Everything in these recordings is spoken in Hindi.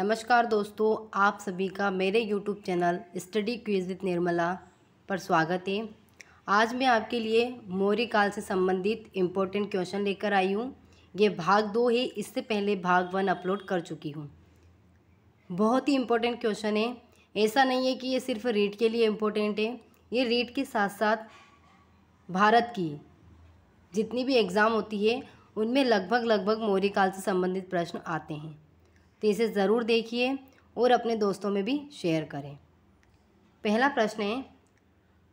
नमस्कार दोस्तों आप सभी का मेरे YouTube channel study quiz with Nirmala पर स्वागत है आज मैं आपके लिए मौर्य काल से संबंधित इम्पोर्टेंट क्वेश्चन लेकर आई हूँ ये भाग दो है इससे पहले भाग वन अपलोड कर चुकी हूँ बहुत ही इम्पोर्टेंट क्वेश्चन है ऐसा नहीं है कि ये सिर्फ रीट के लिए इम्पोर्टेंट है ये रीट के साथ साथ भारत की जितनी भी एग्ज़ाम होती है उनमें लगभग लगभग मौर्य काल से संबंधित प्रश्न आते हैं तो इसे ज़रूर देखिए और अपने दोस्तों में भी शेयर करें पहला प्रश्न है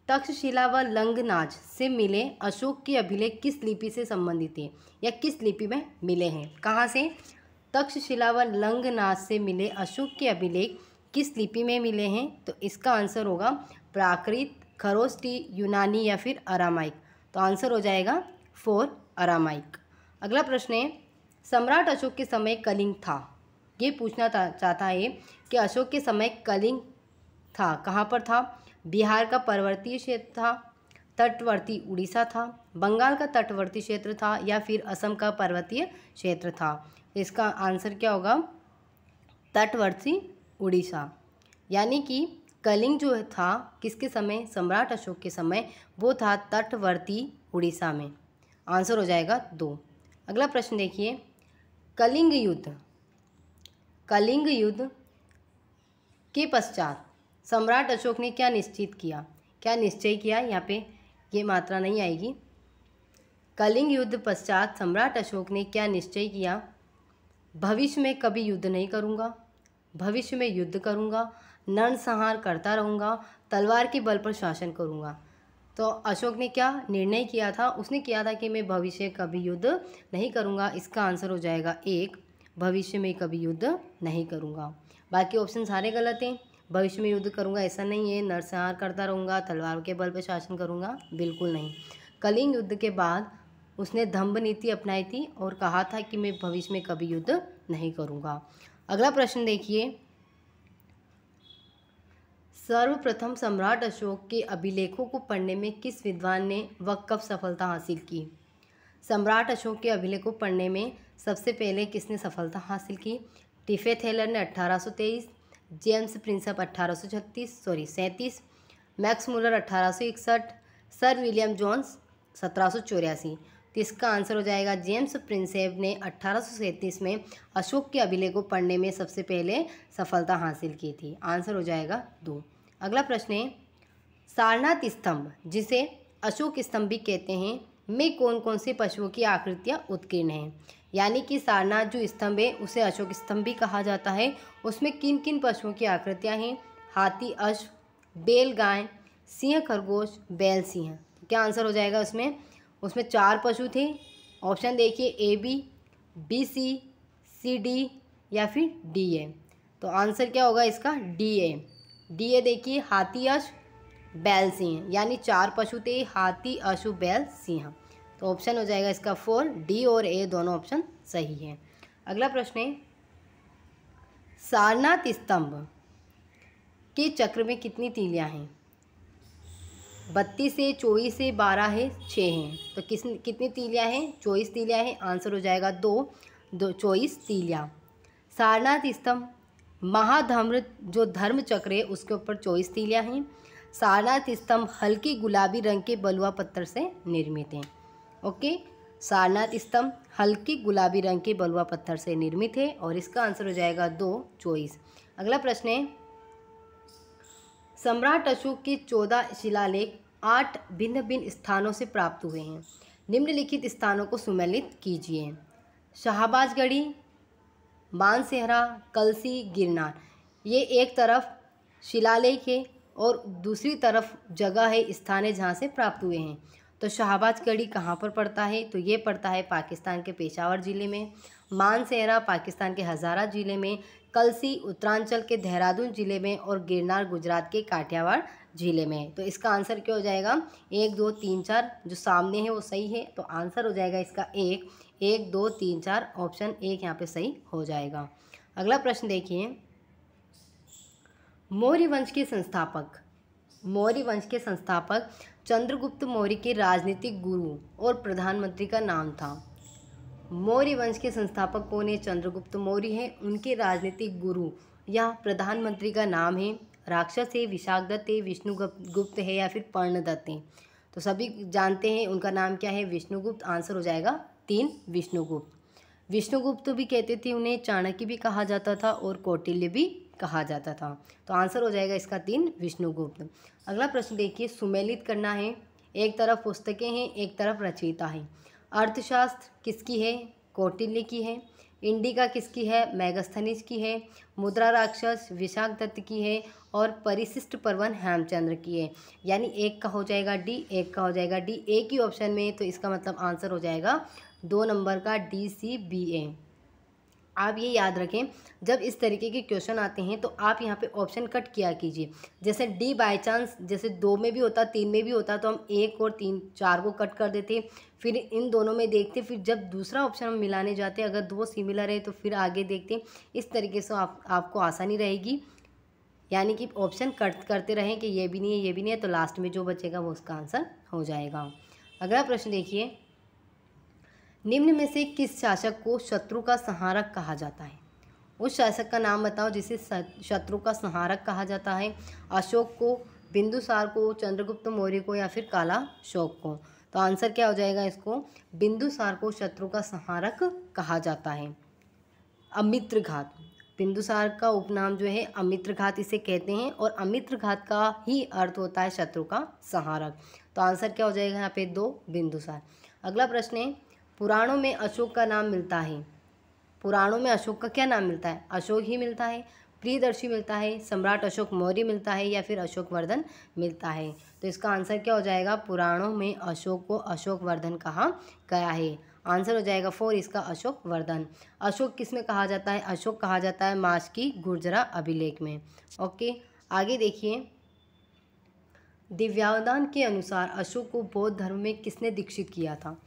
तक्षशिला व लंगनाच से मिले अशोक के अभिलेख किस लिपि से संबंधित है या किस लिपि में मिले हैं कहाँ से तक्षशिला व लंगनाच से मिले अशोक के अभिलेख किस लिपि में मिले हैं तो इसका आंसर होगा प्राकृत खरोस्टी यूनानी या फिर अरामाइक तो आंसर हो जाएगा फोर अरामाइक अगला प्रश्न है सम्राट अशोक के समय कलिंग था ये पूछना चाहता है कि अशोक के समय कलिंग था कहाँ पर था बिहार का पर्वतीय क्षेत्र था तटवर्ती उड़ीसा था बंगाल का तटवर्ती क्षेत्र था या फिर असम का पर्वतीय क्षेत्र था इसका आंसर क्या होगा तटवर्ती उड़ीसा यानी कि कलिंग जो था किसके समय सम्राट अशोक के समय वो था तटवर्ती उड़ीसा में आंसर हो जाएगा दो अगला प्रश्न देखिए कलिंग युद्ध कलिंग युद्ध के पश्चात सम्राट अशोक ने क्या निश्चित किया क्या निश्चय किया यहाँ पे ये मात्रा नहीं आएगी कलिंग युद्ध पश्चात सम्राट अशोक ने क्या निश्चय किया भविष्य में कभी युद्ध नहीं करूँगा भविष्य में युद्ध करूँगा नर्ण संहार करता रहूँगा तलवार के बल पर शासन करूँगा तो अशोक ने क्या निर्णय किया था उसने किया था कि मैं भविष्य कभी युद्ध नहीं करूँगा इसका आंसर हो जाएगा एक भविष्य में कभी युद्ध नहीं करूँगा बाकी ऑप्शन सारे गलत हैं भविष्य में युद्ध करूँगा ऐसा नहीं है नरसंहार करता रहूँगा तलवार के बल पर शासन करूँगा बिल्कुल नहीं कलिंग युद्ध के बाद उसने धम्भ नीति अपनाई थी और कहा था कि मैं भविष्य में कभी युद्ध नहीं करूँगा अगला प्रश्न देखिए सर्वप्रथम सम्राट अशोक के अभिलेखों को पढ़ने में किस विद्वान ने वक्फ सफलता हासिल की सम्राट अशोक के अभिलेखों को पढ़ने में सबसे पहले किसने सफलता हासिल की टिफे थेलर ने 1823, जेम्स प्रिंसअप 1836, सॉरी सैंतीस Max Muller 1861, sir William Jones सत्रह तो इसका आंसर हो जाएगा जेम्स प्रिंसेप ने अट्ठारह में अशोक के अभिलेख को पढ़ने में सबसे पहले सफलता हासिल की थी आंसर हो जाएगा दो अगला प्रश्न है सारनाथ स्तंभ जिसे अशोक स्तंभ भी कहते हैं में कौन कौन से पशुओं की आकृतियाँ उत्कीर्ण हैं यानी कि सारनाथ जो स्तंभ है उसे अशोक स्तंभ भी कहा जाता है उसमें किन किन पशुओं की आकृतियाँ हैं हाथी अश्व बैल गाय सिंह खरगोश बैल सिंह क्या आंसर हो जाएगा उसमें उसमें चार पशु थे ऑप्शन देखिए A B B C C D या फिर डी ए तो आंसर क्या होगा इसका डी ए डी ए देखिए हाथी अश्व बैल सिंह यानी चार पशु थे हाथी अशु बैल सिंह तो ऑप्शन हो जाएगा इसका फोर डी और ए दोनों ऑप्शन सही है अगला प्रश्न है सारनाथ स्तंभ के चक्र में कितनी तीलियां हैं बत्तीस है चौबीस है बारह है छः हैं तो किस कितनी तीलियां हैं चौबीस तीलियां हैं आंसर हो जाएगा दो दो चौबीस तीलियां सारनाथ स्तंभ महाधम्र जो धर्म चक्र है उसके ऊपर चौबीस तीलियां हैं सारनाथ स्तंभ हल्के गुलाबी रंग के बलुआ पत्थर से निर्मित हैं ओके सारनाथ स्तंभ हल्के गुलाबी रंग के बलुआ पत्थर से निर्मित है और इसका आंसर हो जाएगा दो चौबीस अगला प्रश्न है सम्राट अशोक के चौदह शिलालेख आठ भिन्न भिन्न स्थानों से प्राप्त हुए हैं निम्नलिखित स्थानों को सुमेलित कीजिए शाहबाजगढ़ी मानसेहरा कलसी गिरनार ये एक तरफ शिलालेख है और दूसरी तरफ जगह है स्थान है जहाँ से प्राप्त हुए हैं तो शाहबाज कड़ी कहाँ पर पड़ता है तो ये पड़ता है पाकिस्तान के पेशावर ज़िले में मानसेहरा पाकिस्तान के हज़ारा ज़िले में कलसी उत्तरांचल के देहरादून ज़िले में और गिरनार गुजरात के काठियावाड़ ज़िले में तो इसका आंसर क्या हो जाएगा एक दो तीन चार जो सामने है वो सही है तो आंसर हो जाएगा इसका एक एक दो तीन चार ऑप्शन एक यहाँ पर सही हो जाएगा अगला प्रश्न देखिए मौर्य वंश के संस्थापक मौर्य वंश के संस्थापक चंद्रगुप्त मौर्य के राजनीतिक गुरु और प्रधानमंत्री का नाम था मौर्य वंश के संस्थापक कौन है चंद्रगुप्त मौर्य हैं उनके राजनीतिक गुरु या प्रधानमंत्री का नाम है राक्षस है विशाखदत्त है विष्णुगुप्त है या फिर पर्णदत्त है तो सभी जानते हैं उनका नाम क्या है विष्णुगुप्त आंसर हो जाएगा तीन विष्णुगुप्त विष्णुगुप्त भी कहते थे उन्हें चाणक्य भी कहा जाता था और कौटिल्य भी कहा जाता था तो आंसर हो जाएगा इसका तीन विष्णुगुप्त अगला प्रश्न देखिए सुमेलित करना है एक तरफ पुस्तकें हैं एक तरफ रचयिता है अर्थशास्त्र किसकी है कौटिल्य की है इंडिका किसकी है मैगस्थनिज की है मुद्रा राक्षस विशाख दत्त की है और परिशिष्ट पर्वन हेमचंद्र की है यानी एक का हो जाएगा डी एक का हो जाएगा डी एक ही ऑप्शन में तो इसका मतलब आंसर हो जाएगा दो नंबर का डी सी बी ए आप ये याद रखें जब इस तरीके के क्वेश्चन आते हैं तो आप यहाँ पे ऑप्शन कट किया कीजिए जैसे डी बाय चांस जैसे दो में भी होता तीन में भी होता तो हम एक और तीन चार को कट कर देते फिर इन दोनों में देखते फिर जब दूसरा ऑप्शन हम मिलाने जाते अगर दो सिमिलर है तो फिर आगे देखते इस तरीके से आप आपको आसानी रहेगी यानी कि ऑप्शन कट करते रहें कि ये भी नहीं है ये भी नहीं है तो लास्ट में जो बचेगा वो उसका आंसर हो जाएगा अगला प्रश्न देखिए निम्न में से किस शासक को शत्रु का सहारक कहा जाता है उस शासक का नाम बताओ जिसे शत्रु का सहारक कहा जाता है अशोक को बिंदुसार को चंद्रगुप्त मौर्य को या फिर काला शोक को तो आंसर क्या हो जाएगा इसको बिंदुसार को शत्रु का संहारक कहा जाता है अमित्र घात बिंदुसार का उपनाम जो है अमित्र घात इसे कहते हैं और अमित्र घात का ही अर्थ होता है शत्रु का सहारक तो आंसर क्या हो जाएगा यहाँ पे दो बिंदुसार अगला प्रश्न है पुराणों में अशोक का नाम मिलता है पुराणों में अशोक का क्या नाम मिलता है अशोक ही मिलता है प्रियदर्शी मिलता है सम्राट अशोक मौर्य मिलता है या फिर अशोकवर्धन मिलता है तो इसका आंसर क्या हो जाएगा पुराणों में अशोक को अशोकवर्धन कहा गया है आंसर हो जाएगा फोर इसका अशोक वर्धन अशोक किस में कहा जाता है अशोक कहा जाता है माश की गुर्जरा अभिलेख में ओके आगे देखिए दिव्यावदान के अनुसार अशोक को बौद्ध धर्म में किसने दीक्षित किया था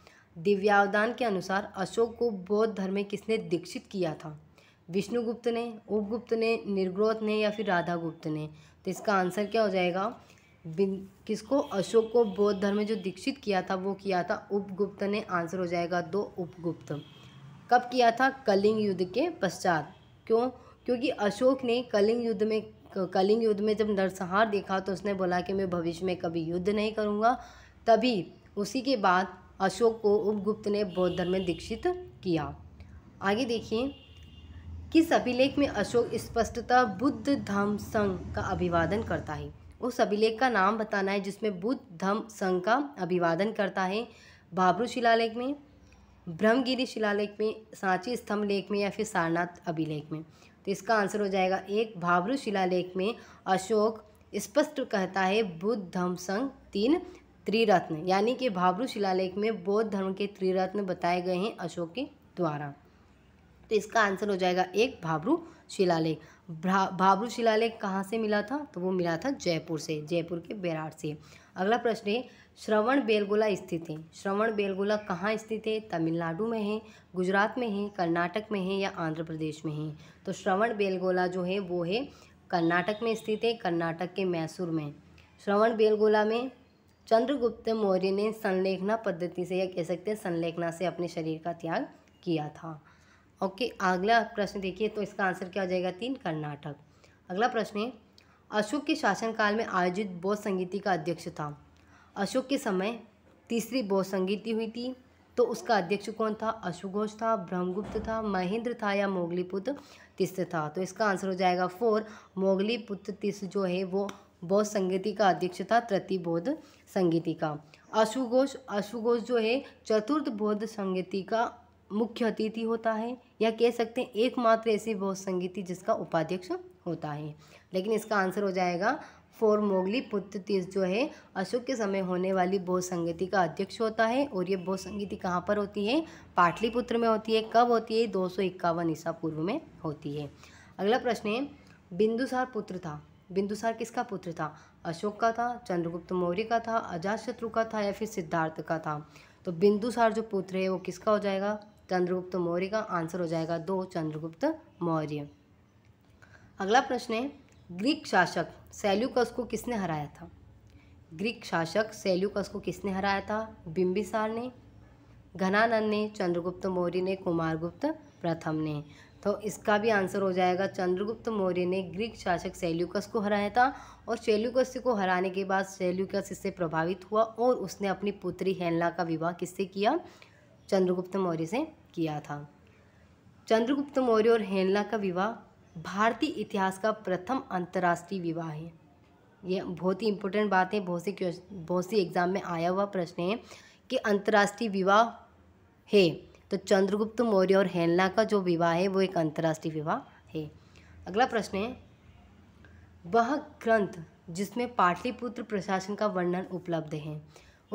दिव्यावदान के अनुसार अशोक को बौद्ध धर्म में किसने दीक्षित किया था विष्णुगुप्त ने उपगुप्त ने निर्ग्रोथ ने या फिर राधा गुप्त ने तो इसका आंसर क्या हो जाएगा किसको अशोक को बौद्ध धर्म में जो दीक्षित किया था वो किया था उपगुप्त ने आंसर हो जाएगा दो उपगुप्त कब किया था कलिंग युद्ध के पश्चात क्यों क्योंकि अशोक ने कलिंग युद्ध में कलिंग युद्ध में जब नरसंहार देखा तो उसने बोला कि मैं भविष्य में कभी युद्ध नहीं करूँगा तभी उसी के बाद अशोक को उपगुप्त ने बौद्ध धर्म में दीक्षित किया आगे देखिए किस अभिलेख में अशोक स्पष्टतः बुद्ध धम्म संघ का अभिवादन करता है उस अभिलेख का नाम बताना है जिसमें बुद्ध धम्म संघ का अभिवादन करता है बाबरू शिलालेख में ब्रह्मगिरी शिलालेख में सांची स्तंभ लेख में या फिर सारनाथ अभिलेख में तो इसका आंसर हो जाएगा एक भाबरू शिलालेख में अशोक स्पष्ट कहता है बुद्ध धम्म संघ तीन त्रिरत्न यानी कि भाबरू शिलालेख में बौद्ध धर्म के त्रिरत्न बताए गए हैं अशोक के द्वारा तो इसका आंसर हो जाएगा एक भाबरू शिलालेख भा, भाबरू शिलालेख कहाँ से मिला था तो वो मिला था जयपुर से जयपुर के बैराट से अगला प्रश्न है श्रवण बेलगोला स्थित है श्रवण बेलगोला कहाँ स्थित है तमिलनाडु में है गुजरात में है कर्नाटक में है या आंध्र प्रदेश में है तो श्रवण बेलगोला जो है वो है कर्नाटक में स्थित है कर्नाटक के मैसूर में श्रवण बेलगोला में चंद्रगुप्त मौर्य ने संलेखना पद्धति से या कह सकते हैं संलेखना से अपने शरीर का त्याग किया था ओके अगला प्रश्न देखिए तो इसका आंसर क्या हो जाएगा तीन कर्नाटक अगला प्रश्न है अशोक के शासनकाल में आयोजित बौद्ध संगीति का अध्यक्ष था अशोक के समय तीसरी बौद्ध संगीति हुई थी तो उसका अध्यक्ष कौन था अशुघोष था ब्रह्मगुप्त था महेंद्र था या मोगली पुत्र तिस्त था तो इसका आंसर हो जाएगा फोर मोगली पुत्र तिस्त जो है वो बौद्ध संगीति का अध्यक्ष था तृतीय बौद्ध संगीति का आशु घोष जो है चतुर्थ बौद्ध संगीति का मुख्य अतिथि होता है या कह सकते हैं एकमात्र ऐसी बौद्ध संगीति जिसका उपाध्यक्ष होता है लेकिन इसका आंसर हो जाएगा फोर मोगली पुत्र तीर्थ जो है अशोक के समय होने वाली बौद्ध संगति का अध्यक्ष होता है और ये बौद्ध संगति कहाँ पर होती है पाटलिपुत्र में होती है कब होती है दो सौ इक्यावन ईसा पूर्व में होती है अगला प्रश्न है बिंदुसार पुत्र था बिंदुसार किसका पुत्र था अशोक का था चंद्रगुप्त मौर्य का था अजातशत्रु का था या फिर सिद्धार्थ का था तो बिंदुसार जो पुत्र है वो किसका हो जाएगा चंद्रगुप्त मौर्य का आंसर हो जाएगा दो चंद्रगुप्त मौर्य अगला प्रश्न है ग्रीक शासक सेल्यूकस को किसने हराया था ग्रीक शासक सेल्यूकस को किसने हराया था बिंबिसार ने घनानंद ने चंद्रगुप्त मौर्य ने कुमारगुप्त प्रथम ने तो इसका भी आंसर हो जाएगा चंद्रगुप्त मौर्य ने ग्रीक शासक सेल्यूकस को हराया था और सेल्यूकस को हराने के बाद सेल्यूकस इससे प्रभावित हुआ और उसने अपनी पुत्री हेनला का विवाह किससे किया चंद्रगुप्त मौर्य से किया था चंद्रगुप्त मौर्य और हेनला का विवाह भारतीय इतिहास का प्रथम अंतर्राष्ट्रीय विवाह है ये बहुत ही इंपॉर्टेंट बात है बहुत सी बहुत सी एग्ज़ाम में आया हुआ प्रश्न है कि अंतर्राष्ट्रीय विवाह है तो चंद्रगुप्त मौर्य और हेनला का जो विवाह है वो एक अंतर्राष्ट्रीय विवाह है अगला प्रश्न है वह ग्रंथ जिसमें पाटलिपुत्र प्रशासन का वर्णन उपलब्ध है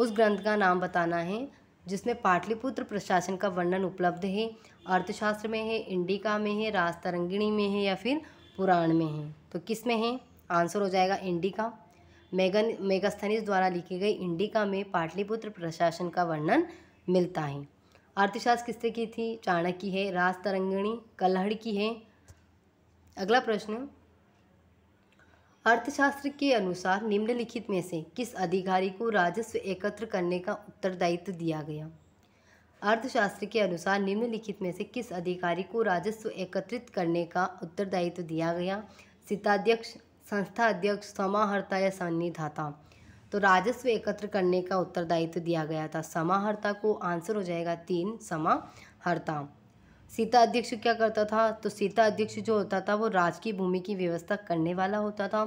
उस ग्रंथ का नाम बताना है जिसमें पाटलिपुत्र प्रशासन का वर्णन उपलब्ध है अर्थशास्त्र में है इंडिका में है राजतरंगिणी में है या फिर पुराण में है तो किस में है आंसर हो जाएगा इंडिका मेगन मेगास्थनीज द्वारा लिखी गई इंडिका में पाटलिपुत्र प्रशासन का वर्णन मिलता है अर्थशास्त्र किससे की थी चाणक्य है रास तरंगणी कल्हड़ की है अगला प्रश्न अर्थशास्त्र के अनुसार निम्नलिखित में से किस अधिकारी को राजस्व एकत्र करने का उत्तरदायित्व दिया गया अर्थशास्त्र के अनुसार निम्नलिखित में से किस अधिकारी को राजस्व एकत्रित करने का उत्तरदायित्व दिया गया सिताध्यक्ष संस्था अध्यक्ष समाहर्ता या सन्निधाता तो राजस्व एकत्र करने का उत्तरदायित्व दिया गया था समाहर्ता को आंसर हो जाएगा तीन समाहर्ता सीता अध्यक्ष क्या करता था तो सीता अध्यक्ष जो होता था वो राजकीय भूमि की व्यवस्था करने वाला होता था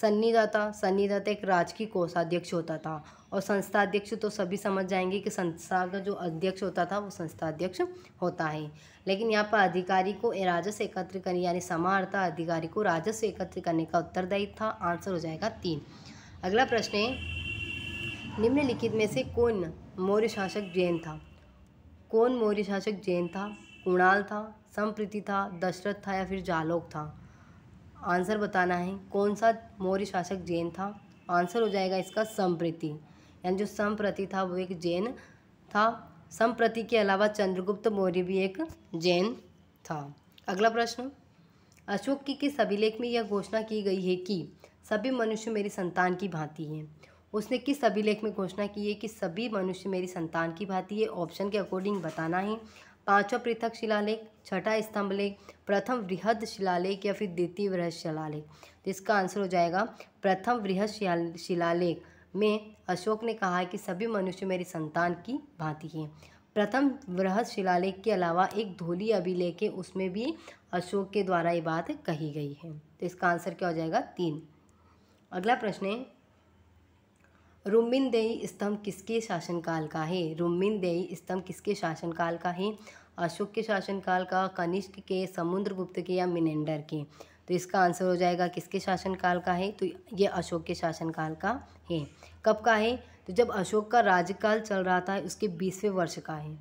सन्नीदाता सन्नीदाता एक राजकीय कोषाध्यक्ष होता था और संस्था अध्यक्ष तो सभी समझ जाएंगे कि संस्था का जो अध्यक्ष होता था वो संस्था अध्यक्ष होता है लेकिन यहाँ पर अधिकारी को राजस्व एकत्र करने यानी समाहर्ता अधिकारी को राजस्व एकत्र करने का उत्तरदायित्व था आंसर हो जाएगा तीन अगला प्रश्न है निम्नलिखित में से कौन मौर्य शासक जैन था कौन मौर्य शासक जैन था कुणाल था संप्रीति था दशरथ था या फिर जालोक था आंसर बताना है कौन सा मौर्य शासक जैन था आंसर हो जाएगा इसका संप्रति यानी जो संप्रति था वो एक जैन था संप्रति के अलावा चंद्रगुप्त मौर्य भी एक जैन था अगला प्रश्न अशोक की किस अभिलेख में यह घोषणा की गई है कि सभी मनुष्य मेरी संतान की भांति हैं उसने किस अभिलेख में घोषणा की है कि सभी मनुष्य मेरी संतान की भांति है ऑप्शन के अकॉर्डिंग बताना है पांचवा पृथक शिलालेख छठा स्तंभ लेख प्रथम वृहद शिलालेख या फिर द्वितीय वृहद शिलालेख तो इसका आंसर हो जाएगा प्रथम वृहद शिलालेख में अशोक ने कहा है कि सभी मनुष्य मेरी संतान की भांति हैं प्रथम वृहद शिलालेख के अलावा एक धोली अभिलेख है उसमें भी अशोक के द्वारा ये बात कही गई है तो इसका आंसर क्या हो जाएगा तीन अगला प्रश्न है रुम्बिनदेई स्तंभ किसके शासनकाल का है रुम्बिनदेई स्तंभ किसके शासनकाल का है अशोक के शासनकाल का कनिष्क के समुद्रगुप्त के या मिनेंडर के तो इसका आंसर हो जाएगा किसके शासनकाल का है तो ये अशोक के शासनकाल का है कब का है तो जब अशोक का राज्यकाल चल रहा था उसके बीसवें वर्ष का है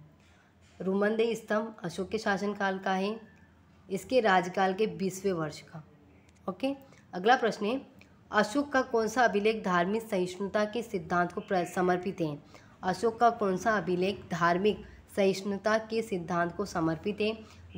रुमनदेई स्तंभ अशोक के शासनकाल का है इसके राजकाल के बीसवें वर्ष का ओके अगला प्रश्न है अशोक का कौन सा अभिलेख धार्मिक सहिष्णुता के सिद्धांत को समर्पित है अशोक का कौन सा अभिलेख धार्मिक सहिष्णुता के सिद्धांत को समर्पित है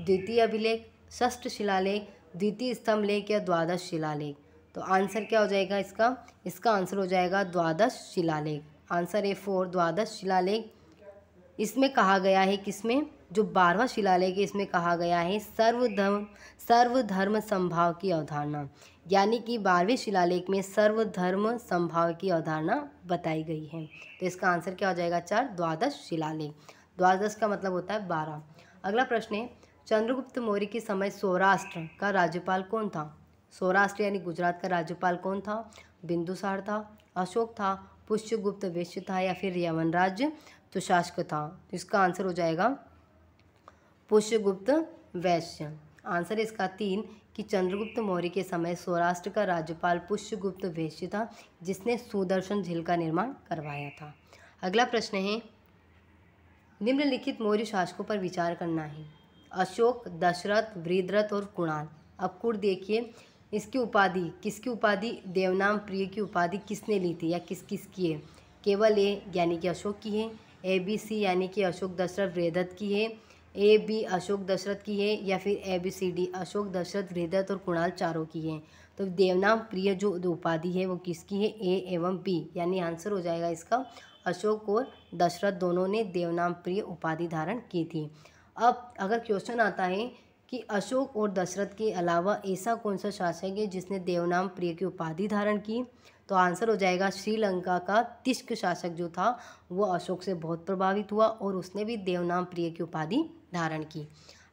द्वितीय अभिलेख षष्ठ शिलालेख द्वितीय स्तंभ लेख या द्वादश शिलालेख तो आंसर क्या हो जाएगा इसका इसका आंसर हो जाएगा द्वादश शिलालेख आंसर ए फोर द्वादश शिलालेख इसमें कहा गया है किसमें जो बारहवा शिलालेख इसमें कहा गया है सर्वधर्म सर्वधर्म संभाव की अवधारणा यानी कि बारहवें शिलालेख में सर्वधर्म संभाव की अवधारणा बताई गई है तो इसका आंसर क्या हो जाएगा चार द्वादश शिलालेख द्वादश का मतलब होता है बारह अगला प्रश्न है चंद्रगुप्त मौर्य के समय सौराष्ट्र का राज्यपाल कौन था सौराष्ट्र यानी गुजरात का राज्यपाल कौन था बिंदुसार था अशोक था पुष्यगुप्त वैश्य था या फिर यमन राज्य तो शासक था इसका आंसर हो जाएगा पुष्यगुप्त वैश्य आंसर इसका तीन कि चंद्रगुप्त मौर्य के समय सौराष्ट्र का राज्यपाल पुष्यगुप्त वैश्य था जिसने सुदर्शन झील का निर्माण करवाया था अगला प्रश्न है निम्नलिखित मौर्य शासकों पर विचार करना है अशोक दशरथ वृद्रथ और कुणाल अब कुर देखिए इसकी उपाधि किसकी उपाधि देवनाम प्रिय की उपाधि किसने ली थी या किस किस की है केवल ए यानी कि अशोक की है ए बी सी यानी कि अशोक दशरथ वृद्रथ की है ए बी अशोक दशरथ की है या फिर A B C D Ashok Dashrath हृदयत और कुणाल चारों की है तो देवनाम प्रिय जो उपाधि है वो किसकी है ए एवं बी यानी आंसर हो जाएगा इसका अशोक और दशरथ दोनों ने देवनाम प्रिय उपाधि धारण की थी अब अगर क्वेश्चन आता है कि अशोक और दशरथ के अलावा ऐसा कौन सा शासक है जिसने देवनाम प्रिय की उपाधि धारण की तो आंसर हो जाएगा श्रीलंका का तिष्क शासक जो था वो अशोक से बहुत प्रभावित हुआ और उसने भी देवनाम प्रिय की उपाधि धारण की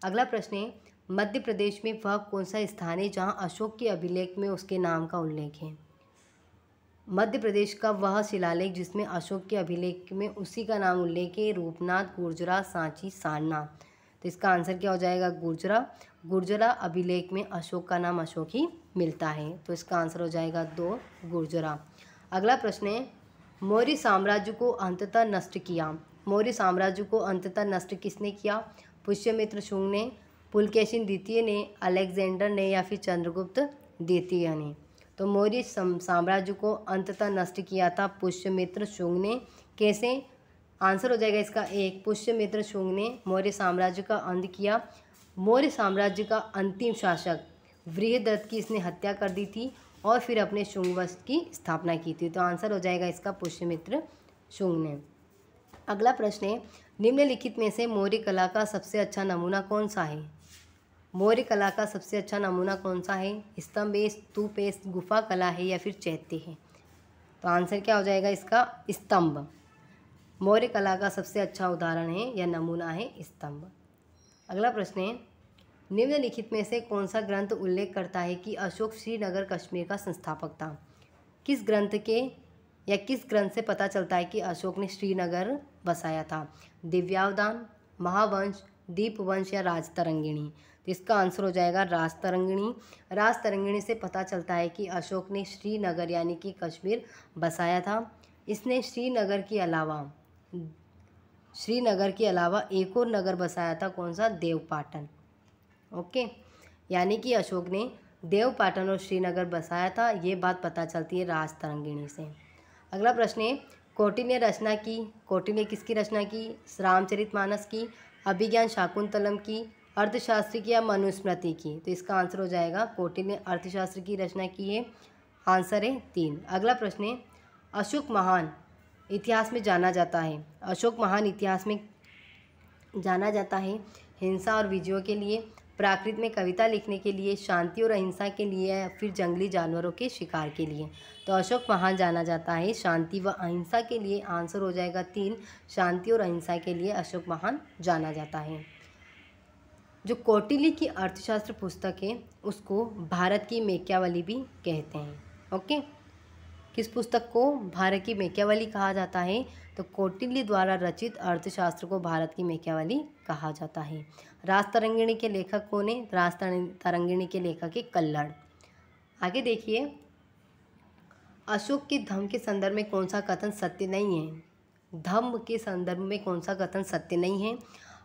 अगला प्रश्न है मध्य प्रदेश में वह कौन सा स्थान है जहाँ अशोक के अभिलेख में उसके नाम का उल्लेख है मध्य प्रदेश का वह शिलालेख जिसमें अशोक के अभिलेख में उसी का नाम उल्लेख है रूपनाथ गुर्जरा सांची सारना तो इसका आंसर क्या हो जाएगा गुर्जरा गुर्जरा अभिलेख में अशोक का नाम अशोक ही मिलता है तो इसका आंसर हो जाएगा दो गुर्जरा अगला प्रश्न है मौर्य साम्राज्य को अंततः नष्ट किया मौर्य साम्राज्य को अंततः नष्ट किसने किया पुष्यमित्र शुंग ने पुलकेशिन द्वितीय ने अलेक्जेंडर ने या फिर चंद्रगुप्त द्वितीय ने तो मौर्य साम्राज्य को अंततः नष्ट किया था पुष्यमित्र शुंग ने कैसे आंसर हो जाएगा इसका एक पुष्यमित्र शुंग ने मौर्य साम्राज्य का अंत किया मौर्य साम्राज्य का अंतिम शासक वृहदत्त की इसने हत्या कर दी थी और फिर अपने शुंग वंश की स्थापना की थी तो आंसर हो जाएगा इसका पुष्यमित्र शुंग ने अगला प्रश्न है निम्नलिखित में से मौर्य कला का सबसे अच्छा नमूना कौन सा है मौर्य कला का सबसे अच्छा नमूना कौन सा है स्तंभ है स्तूप है गुफा कला है या फिर चैत्य है तो आंसर क्या हो जाएगा इसका स्तंभ मौर्य कला का सबसे अच्छा उदाहरण है या नमूना है स्तंभ अगला प्रश्न है निम्नलिखित में से कौन सा ग्रंथ उल्लेख करता है कि अशोक श्रीनगर कश्मीर का संस्थापक था किस ग्रंथ के या किस ग्रंथ से पता चलता है कि अशोक ने श्रीनगर बसाया था दिव्यावदान महावंश दीपवंश या राजतरंगिणी तरंगिणी तो इसका आंसर हो जाएगा राजतरंगिणी राजतरंगिणी से पता चलता है कि अशोक ने श्रीनगर यानी कि कश्मीर बसाया था इसने श्रीनगर के अलावा श्रीनगर के अलावा एक और नगर बसाया था कौन सा देवपाटन ओके यानी कि अशोक ने देवपाटन और श्रीनगर बसाया था ये बात पता चलती है राजतरंगिणी से अगला प्रश्न है कोटि ने रचना की कोटि ने किसकी रचना की रामचरित मानस की अभिज्ञान शाकुंतलम की अर्थशास्त्र की या मनुस्मृति की तो इसका आंसर हो जाएगा कोटि ने अर्थशास्त्र की रचना की है आंसर है तीन अगला प्रश्न है अशोक महान इतिहास में जाना जाता है अशोक महान इतिहास में जाना जाता है हिंसा और विजयों के लिए प्राकृत में कविता लिखने के लिए शांति और अहिंसा के लिए या फिर जंगली जानवरों के शिकार के लिए तो अशोक महान जाना जाता है शांति व अहिंसा के लिए आंसर हो जाएगा तीन शांति और अहिंसा के लिए अशोक महान जाना जाता है जो कौटिल्य की अर्थशास्त्र पुस्तक है उसको भारत की मेक्यावली भी कहते हैं ओके किस पुस्तक को भारत की मेक्यावली कहा जाता है तो कौटिल्य द्वारा रचित अर्थशास्त्र को भारत की मेक्यावली कहा जाता है राज तरंगिणी के लेखक कौन है राज तरंगिणी के लेखक है कल्लड़ आगे देखिए अशोक के धम्म के संदर्भ में कौन सा कथन सत्य नहीं है धम्म के संदर्भ में कौन सा कथन सत्य नहीं है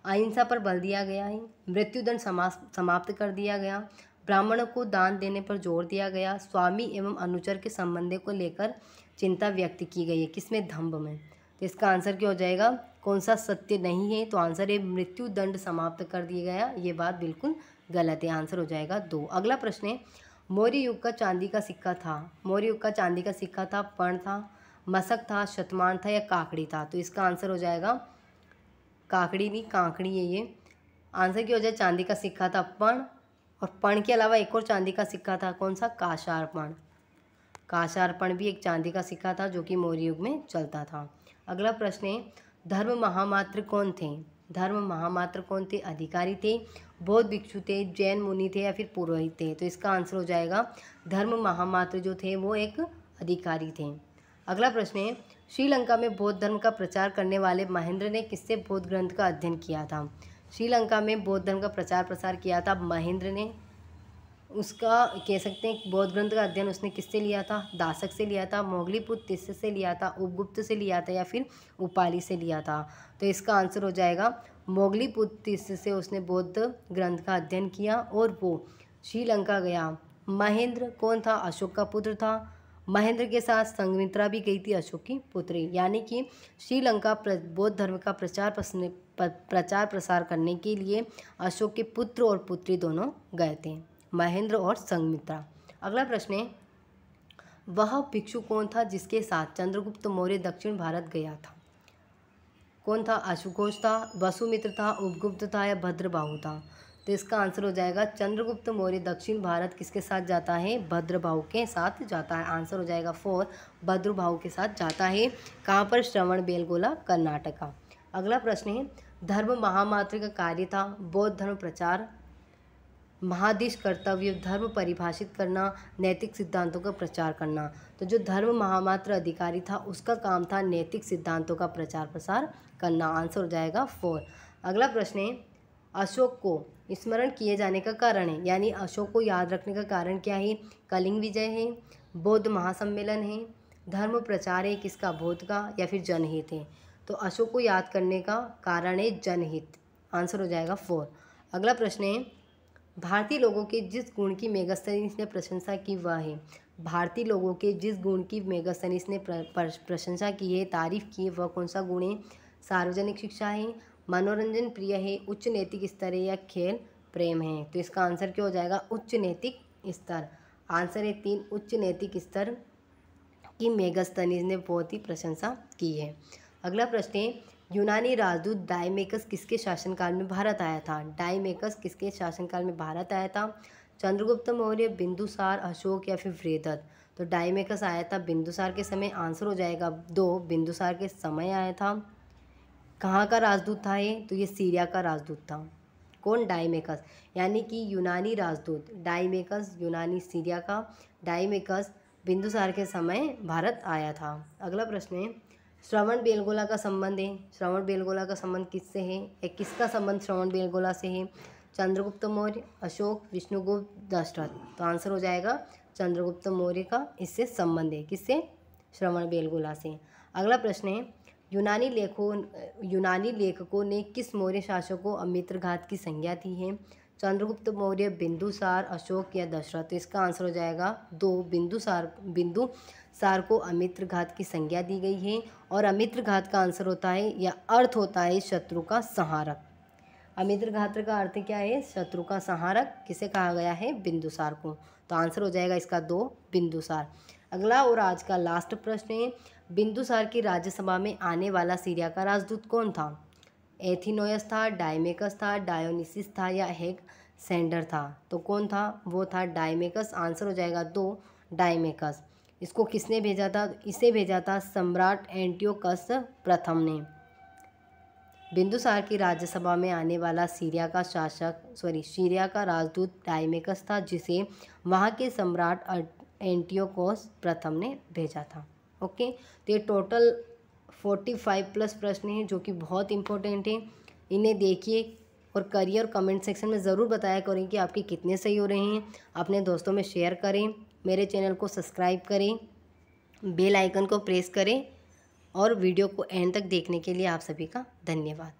अहिंसा पर बल दिया गया है मृत्युदंड समाप्त कर दिया गया ब्राह्मणों को दान देने पर जोर दिया गया स्वामी एवं अनुचर के संबंध को लेकर चिंता व्यक्त की गई है किसमें धम्भ में तो इसका आंसर क्या हो जाएगा कौन सा सत्य नहीं है तो आंसर है मृत्यु दंड समाप्त कर दिया गया ये बात बिल्कुल गलत है आंसर हो जाएगा दो अगला प्रश्न है मौर्य युग का चांदी का सिक्का था मौर्य युग का चांदी का सिक्का था पण था मसक था शतमान था या काकड़ी था तो इसका आंसर हो जाएगा काकड़ी नहीं कांकड़ी है ये आंसर क्या हो जाए चांदी का सिक्का था पण और पण के अलावा एक और चांदी का सिक्का था कौन सा काशार्पण काशार्पण भी एक चांदी का सिक्का था जो कि मौर्य युग में चलता था अगला प्रश्न है धर्म महामात्र कौन थे धर्म महामात्र कौन थे अधिकारी थे बौद्ध भिक्षु थे जैन मुनि थे या फिर पुरोहित थे तो इसका आंसर हो जाएगा धर्म महामात्र जो थे वो एक अधिकारी थे अगला प्रश्न है श्रीलंका में बौद्ध धर्म का प्रचार करने वाले महेंद्र ने किससे बौद्ध ग्रंथ का अध्ययन किया था श्रीलंका में बौद्ध धर्म का प्रचार प्रसार किया था महेंद्र ने उसका कह सकते हैं बौद्ध ग्रंथ का अध्ययन उसने किससे लिया था दासक से लिया था मोगलीपुत पुत्र से लिया था उपगुप्त से लिया था या फिर उपाली से लिया था तो इसका आंसर हो जाएगा मोगलीपुत पुत्र से उसने बौद्ध ग्रंथ का अध्ययन किया और वो श्रीलंका गया महेंद्र कौन था अशोक का पुत्र था महेंद्र के साथ संगमित्रा भी गई थी अशोक की पुत्री यानी कि श्रीलंका बौद्ध धर्म का प्रचार प्रचार प्रसार करने के लिए अशोक के पुत्र और पुत्री दोनों गए थे महेंद्र और संगमित्रा अगला प्रश्न है वह भिक्षु कौन था जिसके साथ चंद्रगुप्त मौर्य दक्षिण भारत गया था कौन था अशुकोष था वसुमित्र था उपगुप्त था या भद्रबाहु था तो इसका आंसर हो जाएगा चंद्रगुप्त मौर्य दक्षिण भारत किसके साथ जाता है भद्रभाव के साथ जाता है आंसर हो जाएगा फोर भद्रभाव के साथ जाता है कहाँ पर श्रवण बेलगोला कर्नाटका अगला प्रश्न है धर्म महामात्र का कार्य था बौद्ध धर्म प्रचार महादेश कर्तव्य धर्म परिभाषित करना नैतिक सिद्धांतों का प्रचार करना तो जो धर्म महामात्र अधिकारी था उसका काम था नैतिक सिद्धांतों का प्रचार प्रसार करना आंसर हो जाएगा फोर अगला प्रश्न है अशोक को स्मरण किए जाने का कारण है यानी अशोक को याद रखने का कारण क्या है कलिंग विजय है बौद्ध महासम्मेलन है धर्म प्रचार है किसका बौद्ध का या फिर जनहित है तो अशोक को याद करने का कारण है जनहित आंसर हो जाएगा फोर अगला प्रश्न है भारतीय लोगों के जिस गुण की मेगास्थनीस ने प्रशंसा की वह है भारतीय लोगों के जिस गुण की मेगास्थनीस ने प्रशंसा की है तारीफ की है वह कौन सा गुण है सार्वजनिक शिक्षा है मनोरंजन प्रिय है उच्च नैतिक स्तर है या खेल प्रेम है तो इसका आंसर क्या हो जाएगा उच्च नैतिक स्तर आंसर है तीन उच्च नैतिक स्तर की मेगास्तनीज ने बहुत ही प्रशंसा की है अगला प्रश्न है यूनानी राजदूत डायमेकस किसके शासनकाल में भारत आया था डायमेकस किसके शासनकाल में भारत आया था चंद्रगुप्त मौर्य बिंदुसार अशोक या फिर वृहदत्त तो डायमेकस आया था बिंदुसार के समय आंसर हो जाएगा दो बिंदुसार के समय आया था कहाँ का राजदूत था ये तो ये सीरिया का राजदूत था कौन डाइमेकस यानी कि यूनानी राजदूत डाइमेकस यूनानी सीरिया का डाइमेकस बिंदुसार के समय भारत आया था अगला प्रश्न है श्रवण बेलगोला का संबंध है श्रवण बेलगोला का संबंध किससे है या किसका संबंध श्रवण बेलगोला से है चंद्रगुप्त मौर्य अशोक विष्णुगुप्त दशरथ तो आंसर हो जाएगा चंद्रगुप्त मौर्य का इससे संबंध है किससे श्रवण बेलगोला से अगला प्रश्न है यूनानी लेखों यूनानी लेखकों ने किस मौर्य शासकों अमित्रघात की संज्ञा दी है चंद्रगुप्त मौर्य बिंदुसार अशोक या दशरथ तो इसका आंसर हो जाएगा दो बिंदुसार बिंदुसार को अमित्रघात की संज्ञा दी गई है और अमित्रघात का आंसर होता है या अर्थ होता है शत्रु का संहारक घात का अर्थ क्या है शत्रु का संहारक किसे कहा गया है बिंदुसार को तो आंसर हो जाएगा इसका दो बिंदुसार अगला और आज का लास्ट प्रश्न है बिंदुसार की राज्यसभा में आने वाला सीरिया का राजदूत कौन था एथिनोयस था डायमेकस था डायोनिसिस था या हेग सेंडर था तो कौन था वो था डायमेकस आंसर हो जाएगा दो डायमेकस इसको किसने भेजा था इसे भेजा था सम्राट एंटियोकस प्रथम ने बिंदुसार की राज्यसभा में आने वाला सीरिया का शासक सॉरी सीरिया का राजदूत डायमेकस था जिसे वहाँ के सम्राट अं-, एंटियोकोस प्रथम ने भेजा था ओके तो ये टोटल फोर्टी फाइव प्लस प्रश्न हैं जो कि बहुत इंपॉर्टेंट हैं इन्हें देखिए और करिए और कमेंट सेक्शन में ज़रूर बताया करें कि आपके कितने सही हो रहे हैं अपने दोस्तों में शेयर करें मेरे चैनल को सब्सक्राइब करें बेल आइकन को प्रेस करें और वीडियो को एंड तक देखने के लिए आप सभी का धन्यवाद